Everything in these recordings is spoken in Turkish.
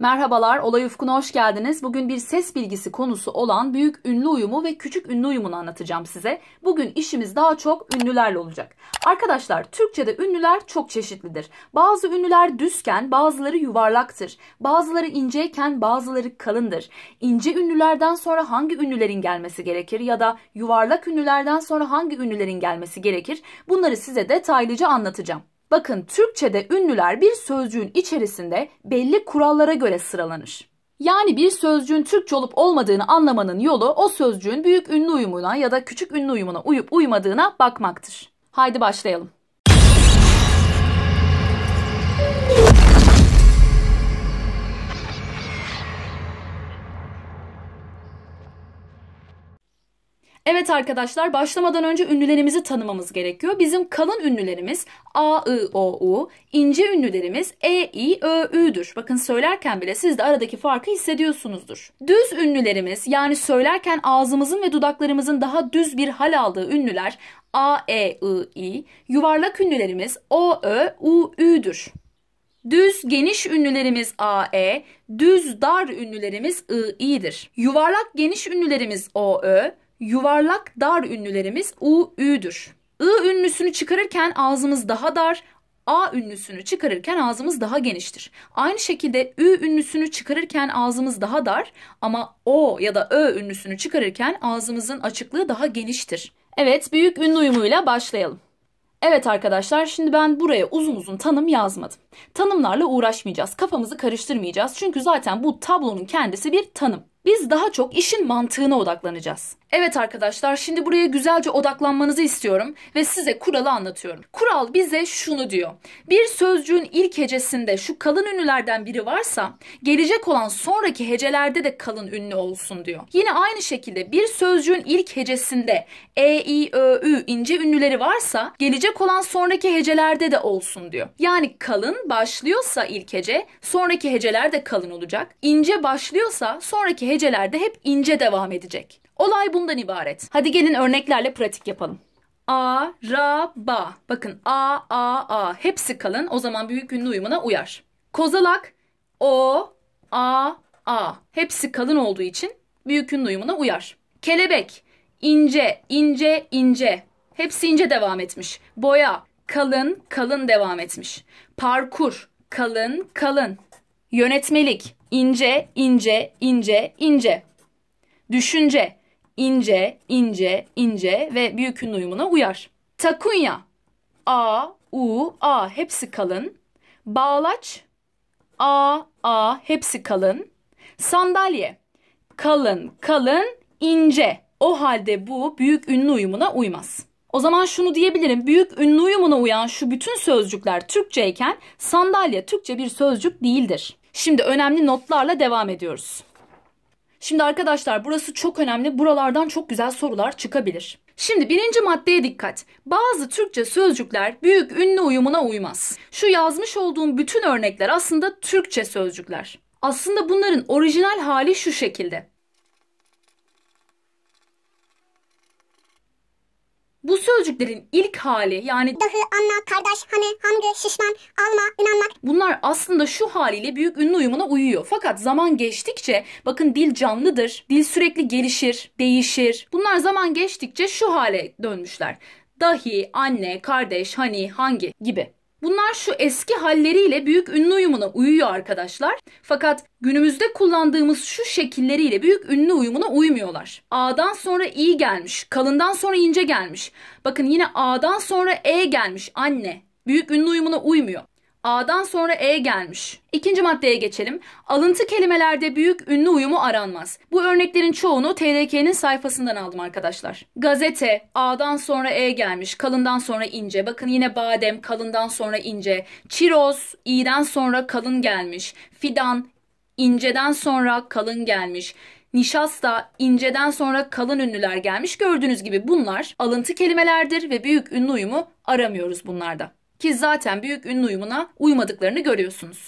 Merhabalar, Olay Ufku'na hoş geldiniz. Bugün bir ses bilgisi konusu olan büyük ünlü uyumu ve küçük ünlü uyumunu anlatacağım size. Bugün işimiz daha çok ünlülerle olacak. Arkadaşlar, Türkçe'de ünlüler çok çeşitlidir. Bazı ünlüler düzken, bazıları yuvarlaktır. Bazıları inceyken, bazıları kalındır. İnce ünlülerden sonra hangi ünlülerin gelmesi gerekir ya da yuvarlak ünlülerden sonra hangi ünlülerin gelmesi gerekir? Bunları size detaylıca anlatacağım. Bakın Türkçe'de ünlüler bir sözcüğün içerisinde belli kurallara göre sıralanır. Yani bir sözcüğün Türkçe olup olmadığını anlamanın yolu o sözcüğün büyük ünlü uyumuna ya da küçük ünlü uyumuna uyup uymadığına bakmaktır. Haydi başlayalım. Evet arkadaşlar başlamadan önce ünlülerimizi tanımamız gerekiyor. Bizim kalın ünlülerimiz A, I, O, U, ince ünlülerimiz E, I, Ö, Ü'dür. Bakın söylerken bile siz de aradaki farkı hissediyorsunuzdur. Düz ünlülerimiz yani söylerken ağzımızın ve dudaklarımızın daha düz bir hal aldığı ünlüler A, E, I, I, yuvarlak ünlülerimiz O, Ö, U, Ü'dür. Düz geniş ünlülerimiz AE, düz dar ünlülerimiz II'dir. Yuvarlak geniş ünlülerimiz OÖ, yuvarlak dar ünlülerimiz U, Ü'dür. I ünlüsünü çıkarırken ağzımız daha dar, A ünlüsünü çıkarırken ağzımız daha geniştir. Aynı şekilde Ü ünlüsünü çıkarırken ağzımız daha dar ama O ya da Ö ünlüsünü çıkarırken ağzımızın açıklığı daha geniştir. Evet büyük ünlü uyumuyla başlayalım. Evet arkadaşlar şimdi ben buraya uzun uzun tanım yazmadım. Tanımlarla uğraşmayacağız. Kafamızı karıştırmayacağız. Çünkü zaten bu tablonun kendisi bir tanım. Biz daha çok işin mantığına odaklanacağız. Evet arkadaşlar şimdi buraya güzelce odaklanmanızı istiyorum ve size kuralı anlatıyorum. Kural bize şunu diyor. Bir sözcüğün ilk hecesinde şu kalın ünlülerden biri varsa gelecek olan sonraki hecelerde de kalın ünlü olsun diyor. Yine aynı şekilde bir sözcüğün ilk hecesinde e, i, ö, ü ince ünlüleri varsa gelecek olan sonraki hecelerde de olsun diyor. Yani kalın başlıyorsa ilk hece sonraki heceler de kalın olacak. İnce başlıyorsa sonraki hecelerde hep ince devam edecek. Olay bundan ibaret. Hadi gelin örneklerle pratik yapalım. A, ra, ba. Bakın a, a, a. Hepsi kalın. O zaman büyük ünlü uyumuna uyar. Kozalak, o, a, a. Hepsi kalın olduğu için büyük ünlü uyumuna uyar. Kelebek, ince, ince, ince. Hepsi ince devam etmiş. Boya, kalın, kalın devam etmiş. Parkur, kalın, kalın. Yönetmelik, ince, ince, ince, ince. Düşünce, ince, ince, ince ve büyük ün uyumuna uyar. Takunya A, U, A hepsi kalın. Bağlaç A, A hepsi kalın. Sandalye kalın, kalın, ince. O halde bu büyük ünlü uyumuna uymaz. O zaman şunu diyebilirim. Büyük ünlü uyumuna uyan şu bütün sözcükler Türkçeyken sandalye Türkçe bir sözcük değildir. Şimdi önemli notlarla devam ediyoruz. Şimdi arkadaşlar burası çok önemli. Buralardan çok güzel sorular çıkabilir. Şimdi birinci maddeye dikkat. Bazı Türkçe sözcükler büyük ünlü uyumuna uymaz. Şu yazmış olduğum bütün örnekler aslında Türkçe sözcükler. Aslında bunların orijinal hali şu şekilde. Bu sözcüklerin ilk hali yani dahı, anna, kardeş, hani, hamgı, şişman, alma, inanmak bunlar aslında şu haliyle büyük ünlü uyumuna uyuyor. Fakat zaman geçtikçe bakın dil canlıdır. Dil sürekli gelişir, değişir. Bunlar zaman geçtikçe şu hale dönmüşler. Dahi, anne, kardeş, hani, hangi gibi. Bunlar şu eski halleriyle büyük ünlü uyumuna uyuyor arkadaşlar. Fakat günümüzde kullandığımız şu şekilleriyle büyük ünlü uyumuna uymuyorlar. A'dan sonra i gelmiş, kalından sonra ince gelmiş. Bakın yine A'dan sonra e gelmiş anne. Büyük ünlü uyumuna uymuyor. A'dan sonra E gelmiş. İkinci maddeye geçelim. Alıntı kelimelerde büyük ünlü uyumu aranmaz. Bu örneklerin çoğunu TDK'nin sayfasından aldım arkadaşlar. Gazete, A'dan sonra E gelmiş, kalından sonra ince. Bakın yine badem, kalından sonra ince. Çiroz, İ'den sonra kalın gelmiş. Fidan, inceden sonra kalın gelmiş. Nişasta, inceden sonra kalın ünlüler gelmiş. Gördüğünüz gibi bunlar alıntı kelimelerdir ve büyük ünlü uyumu aramıyoruz bunlarda. Ki zaten büyük ünlü uyumuna uymadıklarını görüyorsunuz.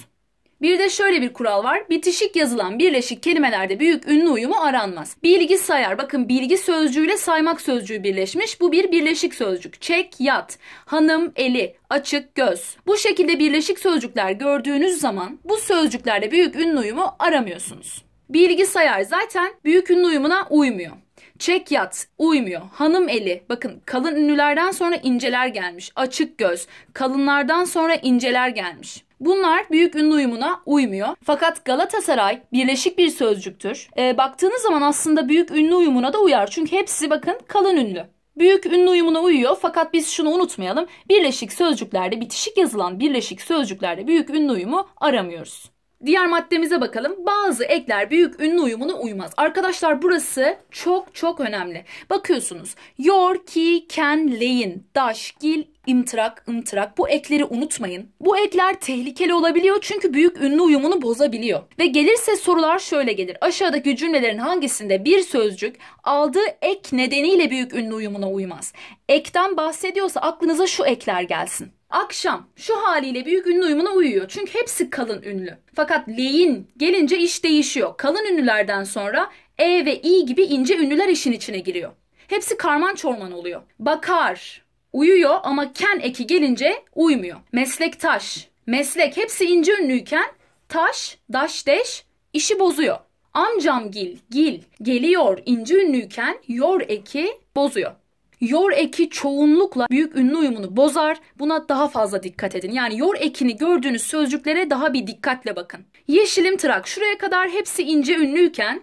Bir de şöyle bir kural var. Bitişik yazılan birleşik kelimelerde büyük ünlü uyumu aranmaz. Bilgi sayar. Bakın bilgi sözcüğüyle saymak sözcüğü birleşmiş. Bu bir birleşik sözcük. Çek, yat. Hanım, eli, açık, göz. Bu şekilde birleşik sözcükler gördüğünüz zaman bu sözcüklerde büyük ünlü uyumu aramıyorsunuz. Bilgi sayar zaten büyük ünlü uyumuna uymuyor. Çek yat uymuyor. Hanım eli. Bakın kalın ünlülerden sonra inceler gelmiş. Açık göz. Kalınlardan sonra inceler gelmiş. Bunlar büyük ünlü uyumuna uymuyor. Fakat Galatasaray birleşik bir sözcüktür. E, baktığınız zaman aslında büyük ünlü uyumuna da uyar. Çünkü hepsi bakın kalın ünlü. Büyük ünlü uyumuna uyuyor fakat biz şunu unutmayalım. Birleşik sözcüklerde bitişik yazılan birleşik sözcüklerde büyük ünlü uyumu aramıyoruz. Diğer maddemize bakalım. Bazı ekler büyük ünlü uyumuna uymaz. Arkadaşlar burası çok çok önemli. Bakıyorsunuz. Your, ki, can, leyin, daş, gil, imtrak, imtrak bu ekleri unutmayın. Bu ekler tehlikeli olabiliyor çünkü büyük ünlü uyumunu bozabiliyor. Ve gelirse sorular şöyle gelir. Aşağıdaki cümlelerin hangisinde bir sözcük aldığı ek nedeniyle büyük ünlü uyumuna uymaz? Ekten bahsediyorsa aklınıza şu ekler gelsin. Akşam şu haliyle büyük ünlü uyumuna uyuyor. Çünkü hepsi kalın ünlü. Fakat leyin gelince iş değişiyor. Kalın ünlülerden sonra e ve i gibi ince ünlüler işin içine giriyor. Hepsi karman çorman oluyor. Bakar, uyuyor ama ken eki gelince uymuyor. Meslektaş, meslek hepsi ince ünlüyken taş, daş, deş işi bozuyor. Amcam gil, gil geliyor ince ünlüyken yor eki bozuyor. Yor eki çoğunlukla büyük ünlü uyumunu bozar. Buna daha fazla dikkat edin. Yani yor ekini gördüğünüz sözcüklere daha bir dikkatle bakın. Yeşilim tırak. Şuraya kadar hepsi ince ünlüyken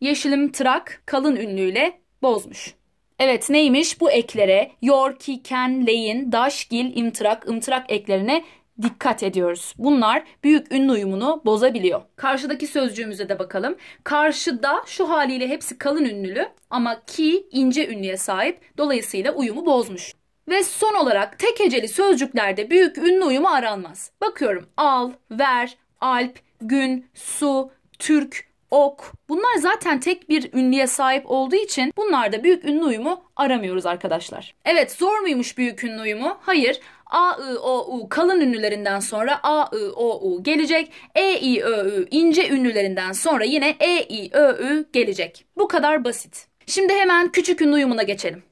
yeşilim tırak kalın ünlüyle bozmuş. Evet neymiş bu eklere? Yorki, ken, leyin, daşgil, imtırak, imtırak eklerine dikkat ediyoruz. Bunlar büyük ünlü uyumunu bozabiliyor. Karşıdaki sözcüğümüze de bakalım. Karşıda şu haliyle hepsi kalın ünlülü ama ki ince ünlüye sahip. Dolayısıyla uyumu bozmuş. Ve son olarak tek heceli sözcüklerde büyük ünlü uyumu aranmaz. Bakıyorum al, ver, alp, gün, su, Türk, ok. Bunlar zaten tek bir ünlüye sahip olduğu için bunlarda büyük ünlü uyumu aramıyoruz arkadaşlar. Evet zor muymuş büyük ünlü uyumu? Hayır A, I, O, U kalın ünlülerinden sonra A, I, O, U gelecek. E, I, Ö, Ü ince ünlülerinden sonra yine E, I, Ö, Ü gelecek. Bu kadar basit. Şimdi hemen küçük ünlü uyumuna geçelim.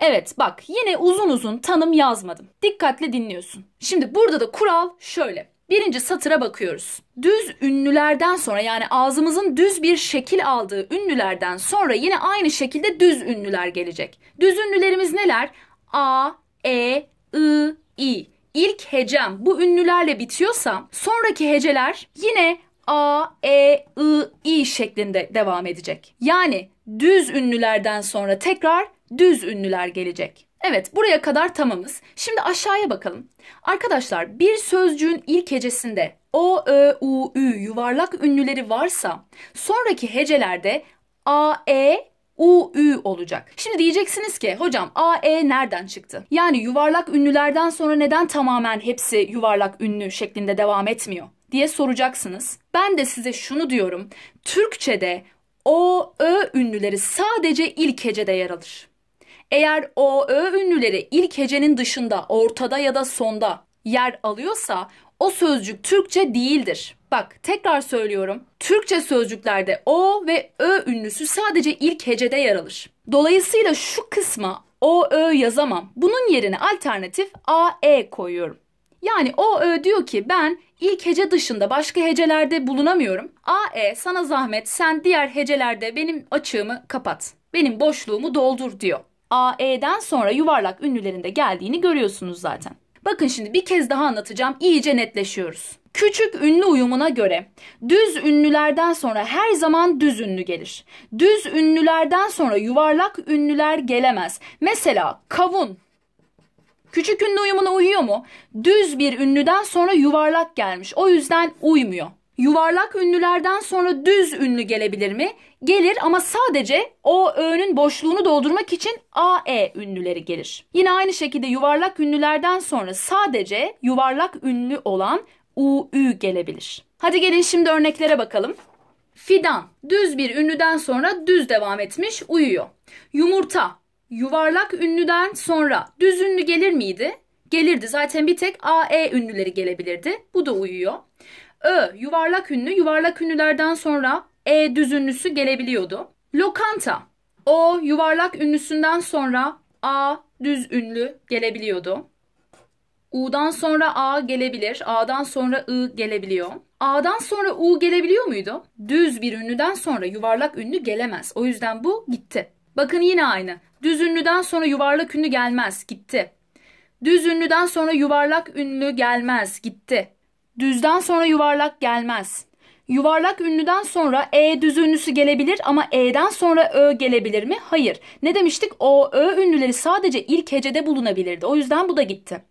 Evet bak yine uzun uzun tanım yazmadım. Dikkatle dinliyorsun. Şimdi burada da kural şöyle. Birinci satıra bakıyoruz. Düz ünlülerden sonra yani ağzımızın düz bir şekil aldığı ünlülerden sonra yine aynı şekilde düz ünlüler gelecek. Düz ünlülerimiz neler? A, E, ı, i ilk hecem bu ünlülerle bitiyorsam sonraki heceler yine a, e, ı, i şeklinde devam edecek. Yani düz ünlülerden sonra tekrar düz ünlüler gelecek. Evet buraya kadar tamamız. Şimdi aşağıya bakalım. Arkadaşlar bir sözcüğün ilk hecesinde o, ö, u, ü yuvarlak ünlüleri varsa sonraki hecelerde a, e, UÜ olacak. Şimdi diyeceksiniz ki hocam AE nereden çıktı? Yani yuvarlak ünlülerden sonra neden tamamen hepsi yuvarlak ünlü şeklinde devam etmiyor diye soracaksınız. Ben de size şunu diyorum. Türkçede o ö ünlüleri sadece ilk hecede yer alır. Eğer o ö ünlüleri ilk hecenin dışında, ortada ya da sonda yer alıyorsa o sözcük Türkçe değildir. Bak tekrar söylüyorum. Türkçe sözcüklerde o ve ö ünlüsü sadece ilk hecede yer alır. Dolayısıyla şu kısma o ö yazamam. Bunun yerine alternatif a e koyuyorum. Yani o ö diyor ki ben ilk hece dışında başka hecelerde bulunamıyorum. A e sana zahmet sen diğer hecelerde benim açığımı kapat. Benim boşluğumu doldur diyor. A e'den sonra yuvarlak ünlülerinde geldiğini görüyorsunuz zaten. Bakın şimdi bir kez daha anlatacağım. İyice netleşiyoruz. Küçük ünlü uyumuna göre düz ünlülerden sonra her zaman düz ünlü gelir. Düz ünlülerden sonra yuvarlak ünlüler gelemez. Mesela kavun Küçük ünlü uyumuna uyuyor mu? Düz bir ünlüden sonra yuvarlak gelmiş. O yüzden uymuyor. Yuvarlak ünlülerden sonra düz ünlü gelebilir mi? Gelir ama sadece o öğünün boşluğunu doldurmak için AE ünlüleri gelir. Yine aynı şekilde yuvarlak ünlülerden sonra sadece yuvarlak ünlü olan u, ü gelebilir. Hadi gelin şimdi örneklere bakalım. Fidan düz bir ünlüden sonra düz devam etmiş uyuyor. Yumurta yuvarlak ünlüden sonra düz ünlü gelir miydi? Gelirdi zaten bir tek a, e ünlüleri gelebilirdi. Bu da uyuyor. Ö yuvarlak ünlü yuvarlak ünlülerden sonra e düz ünlüsü gelebiliyordu. Lokanta o yuvarlak ünlüsünden sonra a düz ünlü gelebiliyordu. U'dan sonra A gelebilir. A'dan sonra I gelebiliyor. A'dan sonra U gelebiliyor muydu? Düz bir ünlüden sonra yuvarlak ünlü gelemez. O yüzden bu gitti. Bakın yine aynı. Düz ünlüden sonra yuvarlak ünlü gelmez. Gitti. Düz ünlüden sonra yuvarlak ünlü gelmez. Gitti. Düzden sonra yuvarlak gelmez. Yuvarlak ünlüden sonra E düz ünlüsü gelebilir ama E'den sonra Ö gelebilir mi? Hayır. Ne demiştik? O, Ö ünlüleri sadece ilk hecede bulunabilirdi. O yüzden bu da gitti.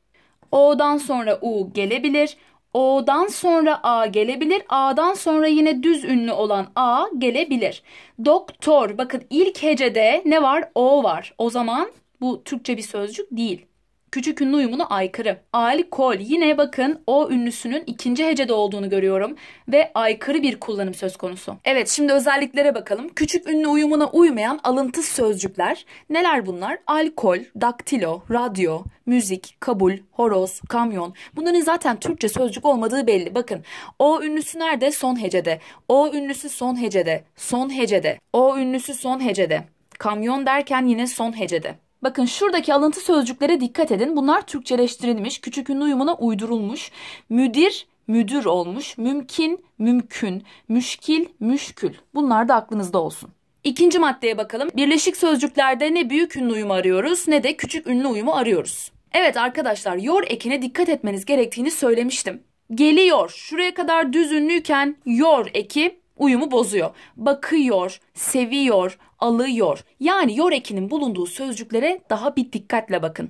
O'dan sonra U gelebilir. O'dan sonra A gelebilir. A'dan sonra yine düz ünlü olan A gelebilir. Doktor. Bakın ilk hecede ne var? O var. O zaman bu Türkçe bir sözcük değil küçük ünlü uyumuna aykırı. Alkol yine bakın o ünlüsünün ikinci hecede olduğunu görüyorum ve aykırı bir kullanım söz konusu. Evet şimdi özelliklere bakalım. Küçük ünlü uyumuna uymayan alıntı sözcükler neler bunlar? Alkol, daktilo, radyo, müzik, kabul, horoz, kamyon. Bunların zaten Türkçe sözcük olmadığı belli. Bakın o ünlüsü nerede? Son hecede. O ünlüsü son hecede. Son hecede. O ünlüsü son hecede. Kamyon derken yine son hecede. Bakın şuradaki alıntı sözcüklere dikkat edin. Bunlar Türkçeleştirilmiş, küçük ünlü uyumuna uydurulmuş. Müdir, müdür olmuş. mümkün, mümkün. Müşkil, müşkül. Bunlar da aklınızda olsun. İkinci maddeye bakalım. Birleşik sözcüklerde ne büyük ünlü uyumu arıyoruz ne de küçük ünlü uyumu arıyoruz. Evet arkadaşlar yor ekine dikkat etmeniz gerektiğini söylemiştim. Geliyor. Şuraya kadar düz ünlüyken yor eki uyumu bozuyor. Bakıyor, seviyor, alıyor. Yani yor ekinin bulunduğu sözcüklere daha bir dikkatle bakın.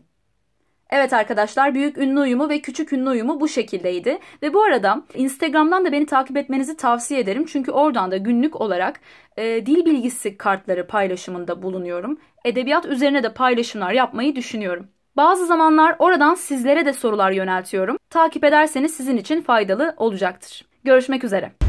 Evet arkadaşlar büyük ünlü uyumu ve küçük ünlü uyumu bu şekildeydi. Ve bu arada Instagram'dan da beni takip etmenizi tavsiye ederim. Çünkü oradan da günlük olarak e, dil bilgisi kartları paylaşımında bulunuyorum. Edebiyat üzerine de paylaşımlar yapmayı düşünüyorum. Bazı zamanlar oradan sizlere de sorular yöneltiyorum. Takip ederseniz sizin için faydalı olacaktır. Görüşmek üzere.